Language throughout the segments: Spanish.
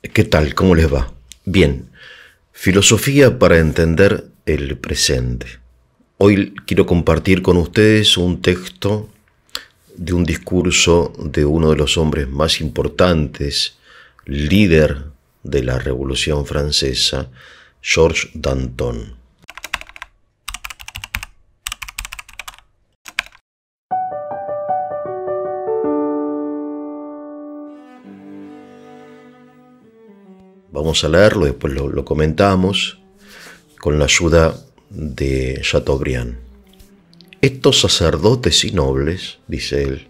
¿Qué tal? ¿Cómo les va? Bien. Filosofía para entender el presente. Hoy quiero compartir con ustedes un texto de un discurso de uno de los hombres más importantes, líder de la Revolución Francesa, Georges Danton. a leerlo, después lo, comentamos, con la ayuda de Chateaubriand. Estos sacerdotes y nobles, dice él,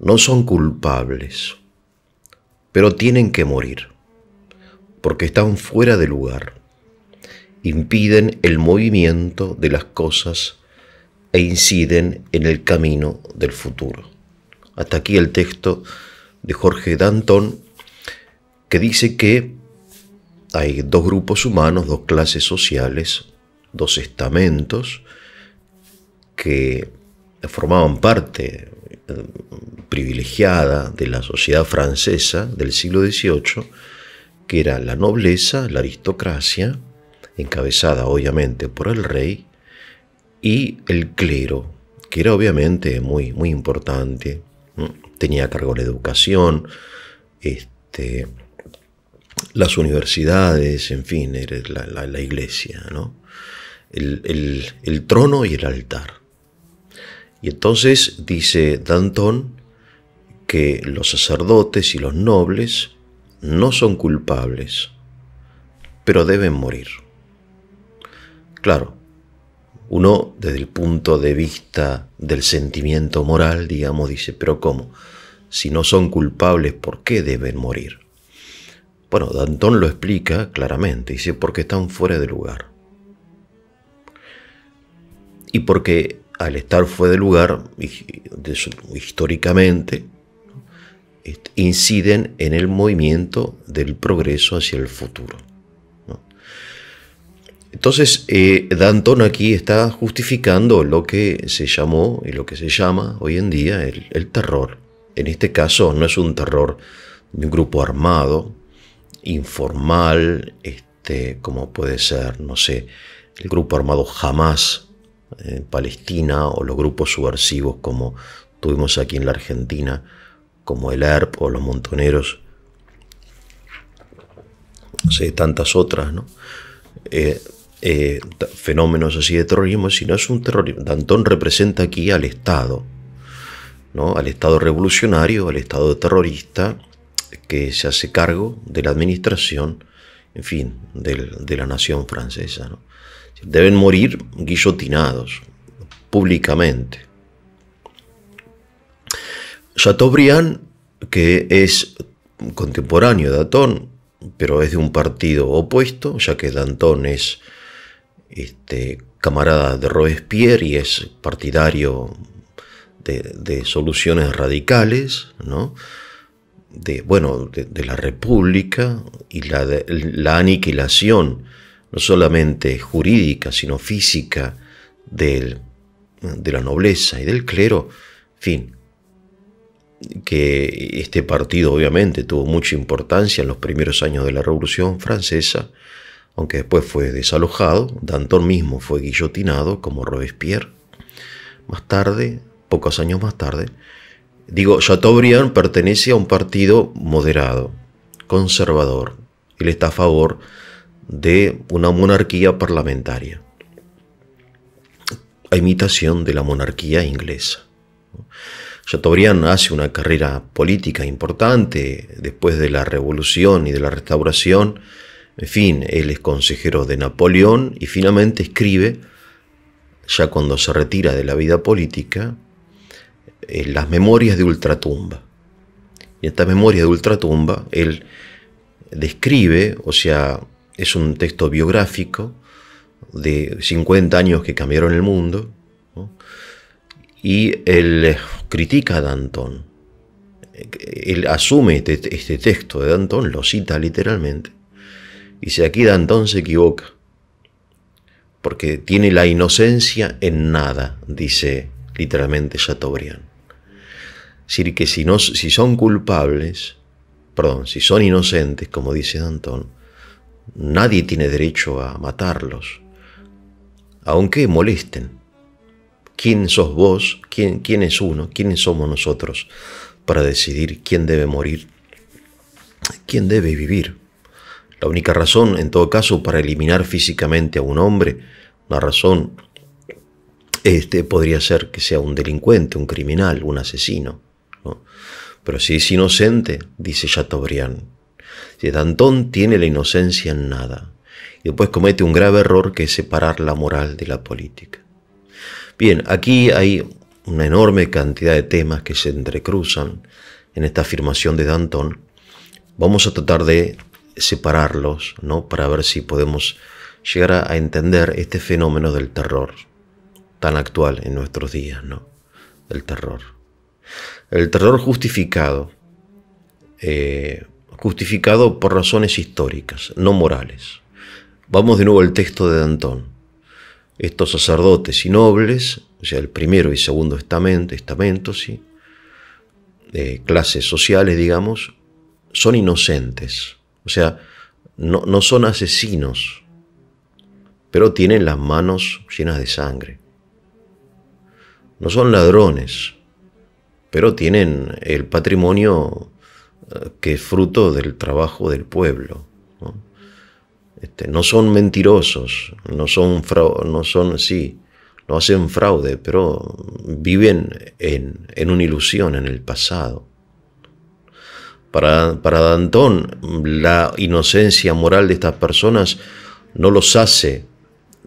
no son culpables, pero tienen que morir, porque están fuera de lugar, impiden el movimiento de las cosas e inciden en el camino del futuro. Hasta aquí el texto de Jorge Danton que dice que hay dos grupos humanos, dos clases sociales, dos estamentos que formaban parte eh, privilegiada de la sociedad francesa del siglo XVIII, que era la nobleza, la aristocracia, encabezada obviamente por el rey, y el clero, que era obviamente muy, muy importante, tenía a cargo la educación, este, las universidades, en fin, la, la, iglesia, ¿no? El, el, trono y el altar. Y entonces dice Danton que los sacerdotes y los nobles no son culpables, pero deben morir. Claro, uno desde el punto de vista del sentimiento moral, digamos, dice, pero ¿cómo? Si no son culpables, ¿por qué deben morir? Bueno, Dantón lo explica claramente, dice, porque están fuera de lugar. Y porque al estar fuera de lugar, históricamente, inciden en el movimiento del progreso hacia el futuro. Entonces, eh, Danton aquí está justificando lo que se llamó y lo que se llama hoy en día el terror. En este caso no es un terror de un grupo armado, informal, este, como puede ser, no sé, el grupo armado jamás en Palestina o los grupos subversivos como tuvimos aquí en la Argentina, como el ERP o los Montoneros, no sé, tantas otras, ¿no? Eh, eh, fenómenos así de terrorismo, no es un terrorismo. Dantón representa aquí al Estado, ¿no? al Estado revolucionario, al Estado terrorista, que se hace cargo de la administración, en fin, de, la nación francesa. Deben morir guillotinados públicamente. Chateaubriand, que es contemporáneo de Danton, pero es de un partido opuesto, ya que Danton es este, camarada de Robespierre y es partidario de, de soluciones radicales, ¿no? de, bueno, de, la República y la, la aniquilación, no solamente jurídica, sino física, de la nobleza y del clero, fin, que este partido obviamente tuvo mucha importancia en los primeros años de la Revolución Francesa, aunque después fue desalojado, Danton mismo fue guillotinado como Robespierre. Más tarde, pocos años más tarde, Digo, Chateaubriand pertenece a un partido moderado, conservador. Él está a favor de una monarquía parlamentaria, a imitación de la monarquía inglesa. Chateaubriand hace una carrera política importante después de la Revolución y de la Restauración. En fin, él es consejero de Napoleón y finalmente escribe, ya cuando se retira de la vida política, eh, las memorias de ultratumba. Y esta memoria de ultratumba él describe, o sea, es un texto biográfico de 50 años que cambiaron el mundo, y él eh, critica a Danton. Él asume este, este, texto de Dantón, lo cita literalmente, y dice, aquí Danton se equivoca, porque tiene la inocencia en nada, dice literalmente Chateaubriand. Es decir, que si, no, si son culpables, perdón, si son inocentes, como dice Danton nadie tiene derecho a matarlos, aunque molesten. ¿Quién sos vos? ¿Quién, es uno? ¿Quiénes somos nosotros para decidir quién debe morir? ¿Quién debe vivir? La única razón, en todo caso, para eliminar físicamente a un hombre, la razón este, podría ser que sea un delincuente, un criminal, un asesino. Pero si es inocente, dice Chateaubriand, si Danton tiene la inocencia en nada, y después comete un grave error que es separar la moral de la política. Bien, aquí hay una enorme cantidad de temas que se entrecruzan en esta afirmación de Danton. Vamos a tratar de separarlos, ¿no? Para ver si podemos llegar a, entender este fenómeno del terror tan actual en nuestros días, ¿no? El terror. El terror justificado, eh, justificado por razones históricas, no morales. Vamos de nuevo al texto de Dantón. Estos sacerdotes y nobles, o sea, el primero y segundo estamento, ¿sí? clases sociales, digamos, son inocentes. O sea, no, no son asesinos, pero tienen las manos llenas de sangre. No son ladrones, pero tienen el patrimonio eh, que es fruto del trabajo del pueblo. No, este, no son mentirosos, no son, no son, sí, no hacen fraude, pero viven en, una ilusión, en el pasado. Para, para Dantón, la inocencia moral de estas personas no los hace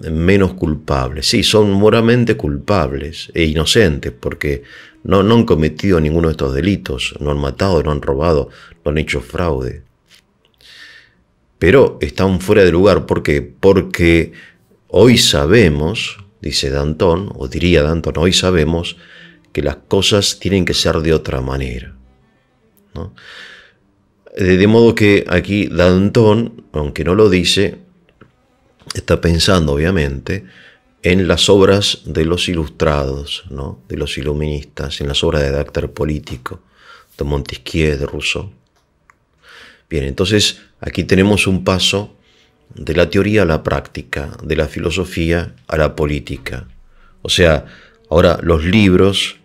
menos culpables. Sí, son moralmente culpables e inocentes, porque no, han cometido ninguno de estos delitos, no han matado, no han robado, no han hecho fraude. Pero están fuera de lugar, ¿por qué? Porque hoy sabemos, dice Dantón, o diría Dantón: hoy sabemos que las cosas tienen que ser de otra manera. De, modo que aquí Dantón, aunque no lo dice, está pensando obviamente en las obras de los ilustrados, ¿no? de los iluministas, en las obras de carácter político, de Montesquieu, de Rousseau. Bien, entonces aquí tenemos un paso de la teoría a la práctica, de la filosofía a la política. O sea, ahora los libros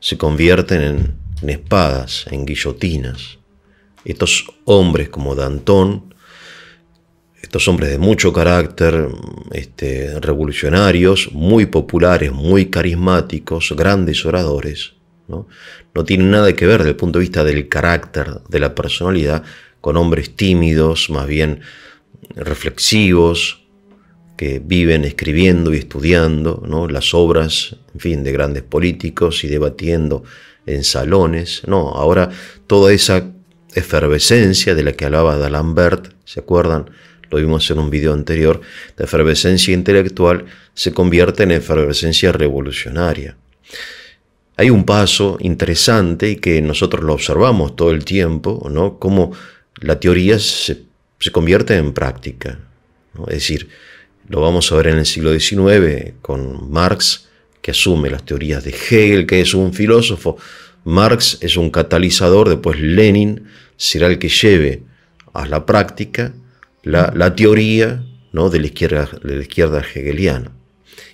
se convierten en, en espadas, en guillotinas. Estos hombres como Danton, estos hombres de mucho carácter, este, revolucionarios, muy populares, muy carismáticos, grandes oradores, ¿no? no tienen nada que ver desde el punto de vista del carácter, de la personalidad, con hombres tímidos, más bien reflexivos, que viven escribiendo y estudiando las obras, en fin, de grandes políticos y debatiendo en salones. No, ahora toda esa efervescencia de la que hablaba D'Alembert, ¿se acuerdan? lo vimos en un video anterior, De efervescencia intelectual se convierte en efervescencia revolucionaria. Hay un paso interesante y que nosotros lo observamos todo el tiempo, ¿no? Cómo la teoría se, convierte en práctica. Es decir, lo vamos a ver en el siglo XIX con Marx, que asume las teorías de Hegel, que es un filósofo. Marx es un catalizador, después Lenin será el que lleve a la práctica la, teoría de, la izquierda, la izquierda hegeliana.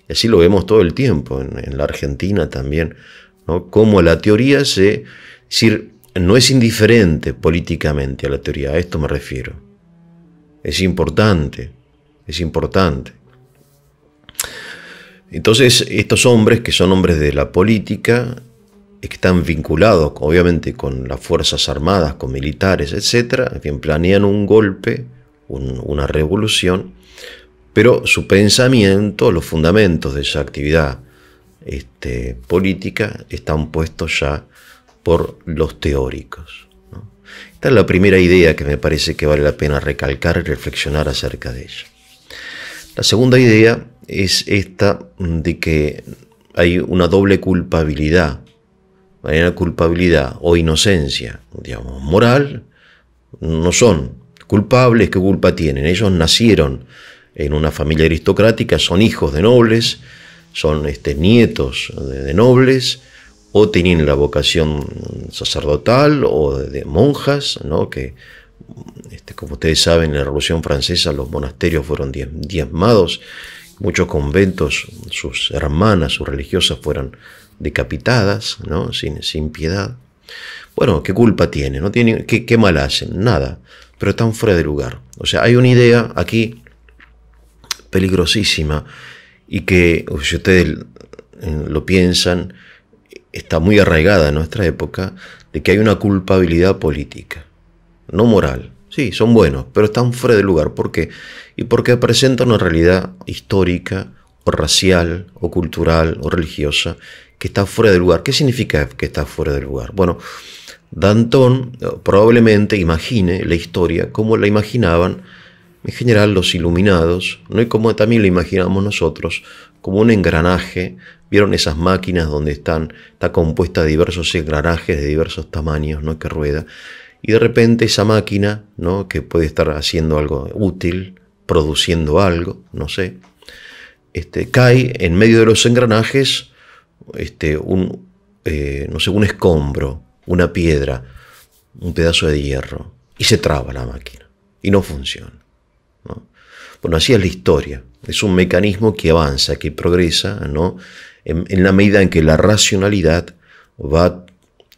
Y así lo vemos todo el tiempo, en, la Argentina también, ¿no? cómo la teoría se, es decir, no es indiferente políticamente a la teoría, a esto me refiero. Es importante, es importante. Entonces, estos hombres, que son hombres de la política, están vinculados obviamente con las Fuerzas Armadas, con militares, etc., en planean un golpe una revolución, pero su pensamiento, los fundamentos de esa actividad este, política están puestos ya por los teóricos. Esta es la primera idea que me parece que vale la pena recalcar y reflexionar acerca de ella. La segunda idea es esta mm, de que hay una doble culpabilidad, hay una culpabilidad o inocencia, digamos, moral, no son culpables, ¿qué culpa tienen? Ellos nacieron en una familia aristocrática, son hijos de nobles, son este, nietos de, nobles, o tenían la vocación sacerdotal o de, monjas, ¿no? que este, como ustedes saben, en la Revolución Francesa los monasterios fueron diezmados, muchos conventos, sus hermanas, sus religiosas fueron decapitadas, ¿no? sin, piedad. Bueno, ¿qué culpa ¿No tienen, ¿Qué mal hacen? Nada pero están fuera de lugar. O sea, hay una idea aquí peligrosísima y que, si ustedes eh, lo piensan, está muy arraigada en nuestra época, de que hay una culpabilidad política, no moral. Sí, son buenos, pero están fuera de lugar. ¿Por qué? Y porque presentan una realidad histórica, o racial, o cultural, o religiosa, que está fuera de lugar. ¿Qué significa que está fuera de lugar? Bueno, Danton eh, probablemente imagine la historia como la imaginaban en general los iluminados, ¿no? y como también la imaginamos nosotros, como un engranaje. Vieron esas máquinas donde están, está compuesta de diversos engranajes de diversos tamaños ¿no? que rueda. Y de repente esa máquina, ¿no? que puede estar haciendo algo útil, produciendo algo, no sé, este, cae en medio de los engranajes este, eh, no sé, un escombro, una piedra, un pedazo de hierro, y se traba la máquina, y no funciona. Bueno, así es la historia. Es un mecanismo que avanza, que progresa, ¿no? En, la medida en que la racionalidad va,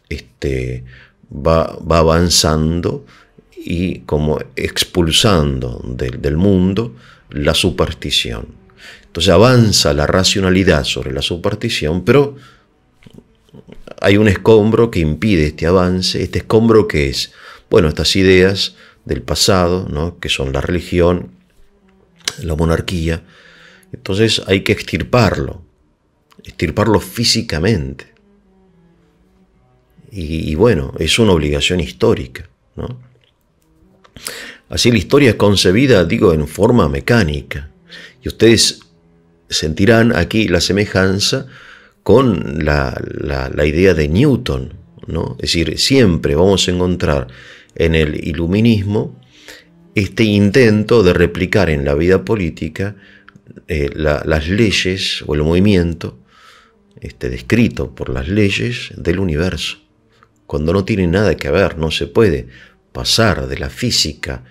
este, va, avanzando y como expulsando del mundo la superstición. Entonces avanza la racionalidad sobre la superstición, pero hay un escombro que impide este avance. ¿Este escombro que es? Bueno, estas ideas del pasado, ¿no? que son la religión, la monarquía. Entonces hay que extirparlo, extirparlo físicamente. Y, y bueno, es una obligación histórica. ¿no? Así la historia es concebida, digo, en forma mecánica. Y ustedes sentirán aquí la semejanza con la, idea de Newton. ¿no? Es decir, siempre vamos a encontrar en el iluminismo este intento de replicar en la vida política eh, las leyes o el movimiento este, descrito por las leyes del universo, cuando no tiene nada que ver, no se puede pasar de la física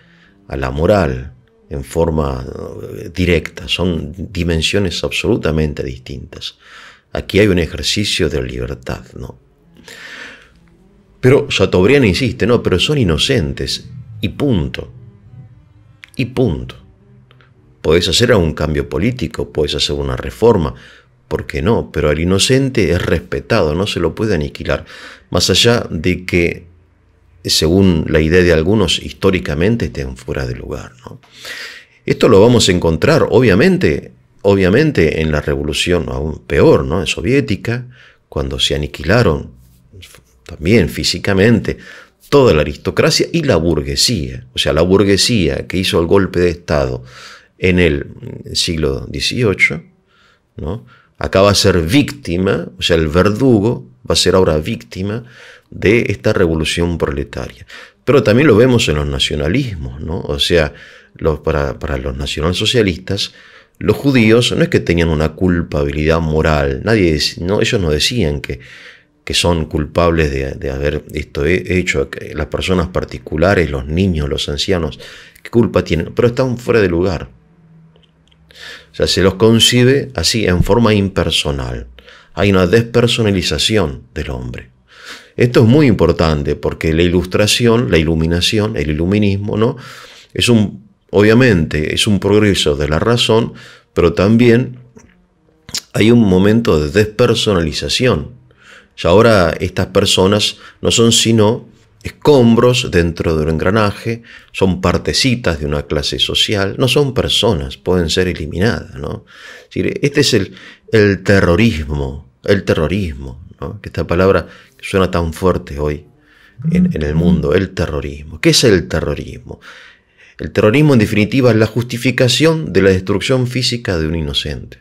a la moral en forma eh, directa, son dimensiones absolutamente distintas. Aquí hay un ejercicio de libertad, ¿no? Pero Chateaubriand insiste, no, pero son inocentes y punto. Y punto. Puedes hacer algún cambio político, puedes hacer una reforma, ¿por qué no? Pero el inocente es respetado, no se lo puede aniquilar. Más allá de que, según la idea de algunos, históricamente estén fuera de lugar. ¿no? Esto lo vamos a encontrar, obviamente, Obviamente en la revolución aún peor, ¿no? En soviética, cuando se aniquilaron también físicamente toda la aristocracia y la burguesía, o sea, la burguesía que hizo el golpe de Estado en el siglo XVIII, ¿no? acaba a ser víctima, o sea, el verdugo va a ser ahora víctima de esta revolución proletaria. Pero también lo vemos en los nacionalismos, ¿no? o sea, para, para los nacionalsocialistas, los judíos no es que tenían una culpabilidad moral, nadie, no, ellos no decían que, que son culpables de, de, haber esto eh, hecho, eh, las personas particulares, los niños, los ancianos, qué culpa tienen, pero están fuera de lugar. O sea, se los concibe así, en forma impersonal. Hay una despersonalización del hombre. Esto es muy importante porque la ilustración, la iluminación, el iluminismo, ¿no? Es un Obviamente es un progreso de la razón, pero también hay un momento de despersonalización. Ya ahora estas personas no son sino escombros dentro de un engranaje, son partecitas de una clase social, no son personas, pueden ser eliminadas. ¿no? Este es el, terrorismo, el terrorismo, que esta palabra suena tan fuerte hoy en el mundo, el terrorismo. ¿Qué es el terrorismo? El terrorismo en definitiva es la justificación de la destrucción física de un inocente.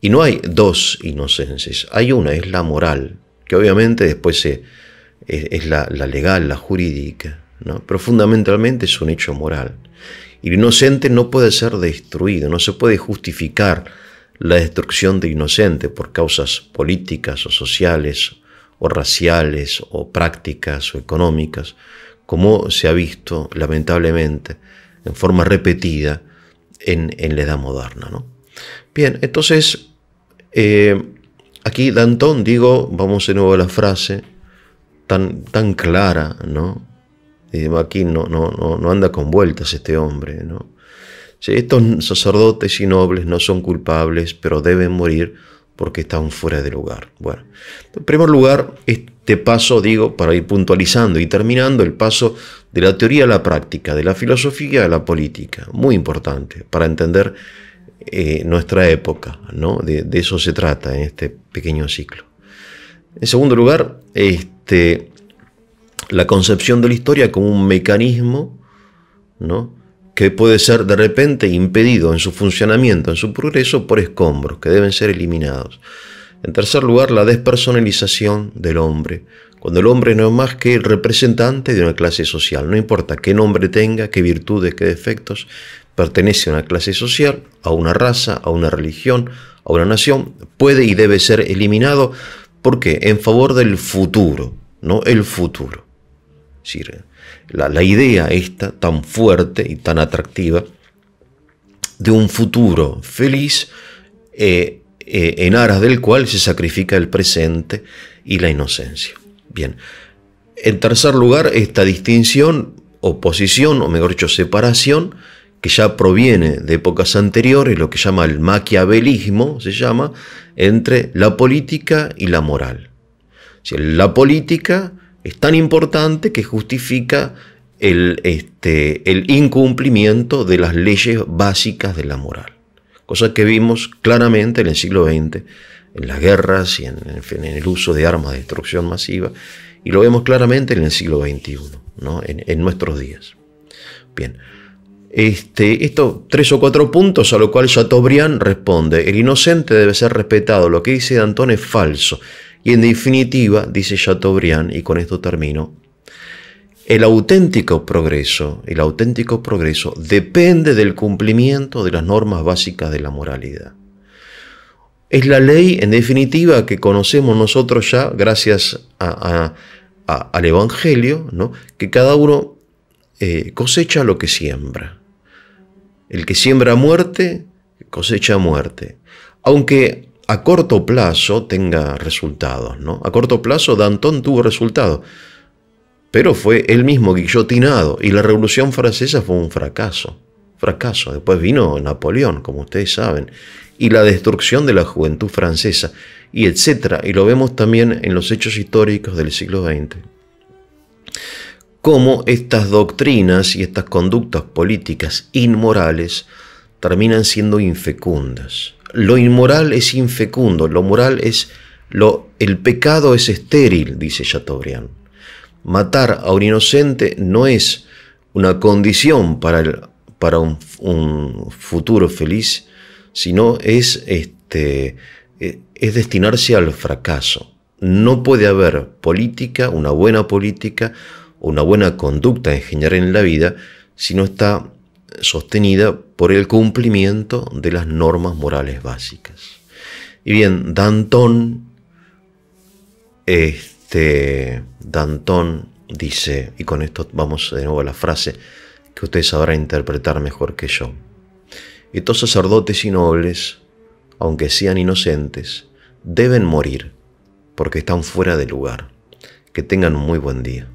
Y no hay dos inocencias, hay una, es la moral, que obviamente después es, la, legal, la jurídica, pero fundamentalmente es un hecho moral. Y el inocente no puede ser destruido, no se puede justificar la destrucción de inocente por causas políticas o sociales o raciales o prácticas o económicas, como se ha visto lamentablemente en forma repetida en, la Edad Moderna. ¿no? Bien, entonces eh, aquí Dantón digo, vamos de nuevo a la frase tan, tan clara, ¿no? aquí no, no, no, anda con vueltas este hombre, ¿no? estos sacerdotes y nobles no son culpables, pero deben morir porque están fuera de lugar. Bueno, en primer lugar, este paso, digo, para ir puntualizando y terminando, el paso de la teoría a la práctica, de la filosofía a la política. Muy importante para entender eh, nuestra época, ¿no? De, de, eso se trata en este pequeño ciclo. En segundo lugar, este, la concepción de la historia como un mecanismo, ¿no? que puede ser de repente impedido en su funcionamiento, en su progreso, por escombros que deben ser eliminados. En tercer lugar, la despersonalización del hombre, cuando el hombre no es más que el representante de una clase social. No importa qué nombre tenga, qué virtudes, qué defectos, pertenece a una clase social, a una raza, a una religión, a una nación, puede y debe ser eliminado. porque En favor del futuro, ¿no? El futuro. Es decir, la, idea esta tan fuerte y tan atractiva de un futuro feliz eh, eh, en aras del cual se sacrifica el presente y la inocencia. Bien, en tercer lugar, esta distinción, oposición, o mejor dicho, separación, que ya proviene de épocas anteriores, lo que llama el maquiavelismo, se llama, entre la política y la moral. Si la política es tan importante que justifica este, el incumplimiento de las leyes básicas de la moral. Cosas que vimos claramente en el siglo XX, en las guerras y en, el uso de armas de destrucción masiva, y lo vemos claramente en el siglo XXI, ¿no? en, nuestros días. Bien, este, estos tres o cuatro puntos a los cuales Chateaubriand responde, el inocente debe ser respetado, lo que dice Danton es falso, y en definitiva, dice Chateaubriand, y con esto termino, el auténtico progreso, el auténtico progreso depende del cumplimiento de las normas básicas de la moralidad. Es la ley, en definitiva, que conocemos nosotros ya gracias al Evangelio, ¿no? que cada uno eh, cosecha lo que siembra. El que siembra muerte, cosecha muerte. Aunque a corto plazo tenga resultados, A corto plazo Danton tuvo resultados pero fue él mismo guillotinado y la Revolución Francesa fue un fracaso. Fracaso. Después vino Napoleón, como ustedes saben, y la destrucción de la juventud francesa, y etcétera. Y lo vemos también en los hechos históricos del siglo XX. Cómo estas doctrinas y estas conductas políticas inmorales terminan siendo infecundas. Lo inmoral es infecundo, lo moral es lo el pecado es estéril, dice Chateaubriand matar a un inocente no es una condición para, el, para un, futuro feliz, sino es, este, eh, es destinarse al fracaso. No puede haber política, una buena política, una buena conducta en general en la vida, si no está sostenida por el cumplimiento de las normas morales básicas. Y bien, Danton es este, este dantón dice, y con esto vamos de nuevo a la frase que ustedes sabrán interpretar mejor que yo. Estos sacerdotes y nobles, aunque sean inocentes, deben morir porque están fuera de lugar. Que tengan un muy buen día.